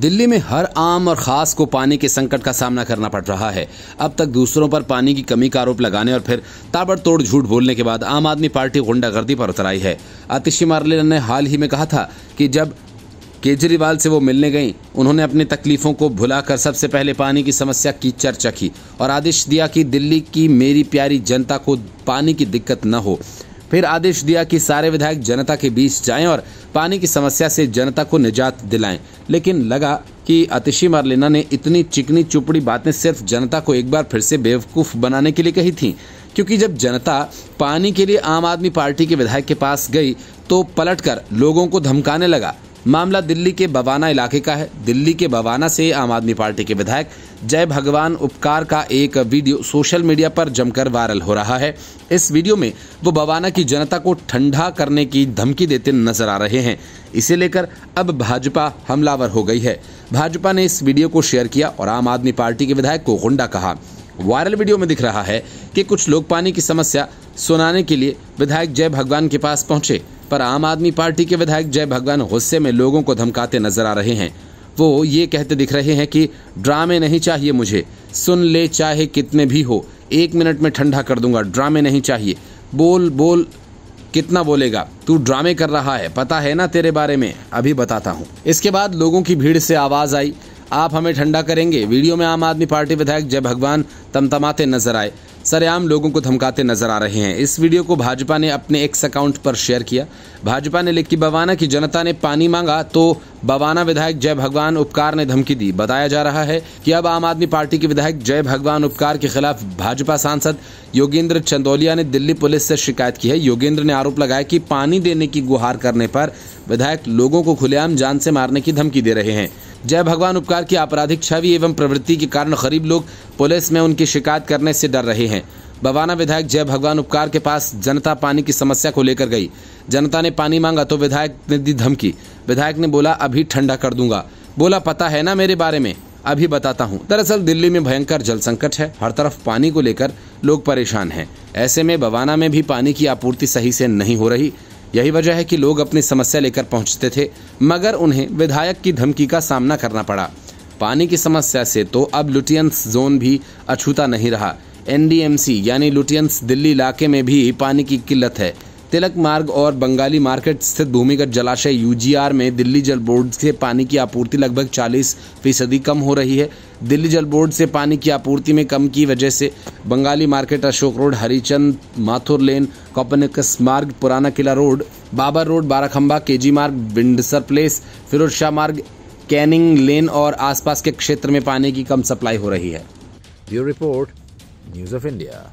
दिल्ली में हर आम और ख़ास को पानी के संकट का सामना करना पड़ रहा है अब तक दूसरों पर पानी की कमी का आरोप लगाने और फिर ताबड़तोड़ झूठ बोलने के बाद आम आदमी पार्टी गुंडागर्दी पर उतर आई है आतिशी मारले ने हाल ही में कहा था कि जब केजरीवाल से वो मिलने गई उन्होंने अपनी तकलीफ़ों को भुलाकर सबसे पहले पानी की समस्या की चर्चा की और आदेश दिया कि दिल्ली की मेरी प्यारी जनता को पानी की दिक्कत न हो फिर आदेश दिया कि सारे विधायक जनता के बीच जाएं और पानी की समस्या से जनता को निजात दिलाएं लेकिन लगा कि अतिशी मरलिना ने इतनी चिकनी चुपड़ी बातें सिर्फ जनता को एक बार फिर से बेवकूफ़ बनाने के लिए कही थी क्योंकि जब जनता पानी के लिए आम आदमी पार्टी के विधायक के पास गई तो पलटकर लोगों को धमकाने लगा मामला दिल्ली के बवाना इलाके का है दिल्ली के बवाना से आम आदमी पार्टी के विधायक जय भगवान उपकार का एक वीडियो सोशल मीडिया पर जमकर वायरल हो रहा है इस वीडियो में वो बवाना की जनता को ठंडा करने की धमकी देते नजर आ रहे हैं इसे लेकर अब भाजपा हमलावर हो गई है भाजपा ने इस वीडियो को शेयर किया और आम आदमी पार्टी के विधायक को गुंडा कहा वायरल वीडियो में दिख रहा है कि कुछ लोग पानी की समस्या सुनाने के लिए विधायक जय भगवान के पास पहुंचे पर आम आदमी पार्टी के विधायक जय भगवान गुस्से में लोगों को धमकाते नजर आ रहे हैं वो ये कहते दिख रहे हैं कि ड्रामे नहीं चाहिए मुझे सुन ले चाहे कितने भी हो एक मिनट में ठंडा कर दूंगा ड्रामे नहीं चाहिए बोल बोल कितना बोलेगा तू ड्रामे कर रहा है पता है ना तेरे बारे में अभी बताता हूँ इसके बाद लोगों की भीड़ से आवाज आई आप हमें ठंडा करेंगे वीडियो में आम आदमी पार्टी विधायक जय भगवान तमतमाते नजर आए सरेआम लोगों को धमकाते नजर आ रहे हैं इस वीडियो को भाजपा ने अपने एक्स अकाउंट पर शेयर किया भाजपा ने लिखी बवाना की जनता ने पानी मांगा तो बवाना विधायक जय भगवान उपकार ने धमकी दी बताया जा रहा है कि अब आम आदमी पार्टी के विधायक जय भगवान उपकार के खिलाफ भाजपा सांसद योगेंद्र चंदोलिया ने दिल्ली पुलिस से शिकायत की है योगेंद्र ने आरोप लगाया कि पानी देने की गुहार करने पर विधायक लोगों को खुलेआम जान से मारने की धमकी दे रहे हैं जय भगवान उपकार की आपराधिक छवि एवं प्रवृत्ति के कारण गरीब लोग पुलिस में उनकी शिकायत करने से डर रहे हैं बवाना विधायक जय भगवान उपकार के पास जनता पानी की समस्या को लेकर गई जनता ने पानी मांगा तो विधायक ने दी धमकी विधायक ने बोला अभी ठंडा कर दूंगा बोला पता है ना मेरे बारे में अभी बताता हूँ दरअसल दिल्ली में भयंकर जल संकट है हर तरफ पानी को लेकर लोग परेशान हैं ऐसे में बवाना में भी पानी की आपूर्ति सही से नहीं हो रही यही वजह है कि लोग अपनी समस्या लेकर पहुंचते थे मगर उन्हें विधायक की धमकी का सामना करना पड़ा पानी की समस्या से तो अब लुटियंस जोन भी अछूता नहीं रहा एनडीएमसी यानी लुटियंस दिल्ली इलाके में भी पानी की किल्लत है तिलक मार्ग और बंगाली मार्केट स्थित भूमिगत जलाशय यूजीआर में दिल्ली जल बोर्ड से पानी की आपूर्ति लगभग 40 फीसदी कम हो रही है दिल्ली जल बोर्ड से पानी की आपूर्ति में कम की वजह से Bengali market Ashok road Harichand Mathur lane Copernicus Marg Purana Qila road Babar road Barakhamba KG Marg Windsor place Firoz Shah मार्ग कैनिंग लेन और आसपास के क्षेत्र में पानी की कम सप्लाई हो रही है bureau report News of India.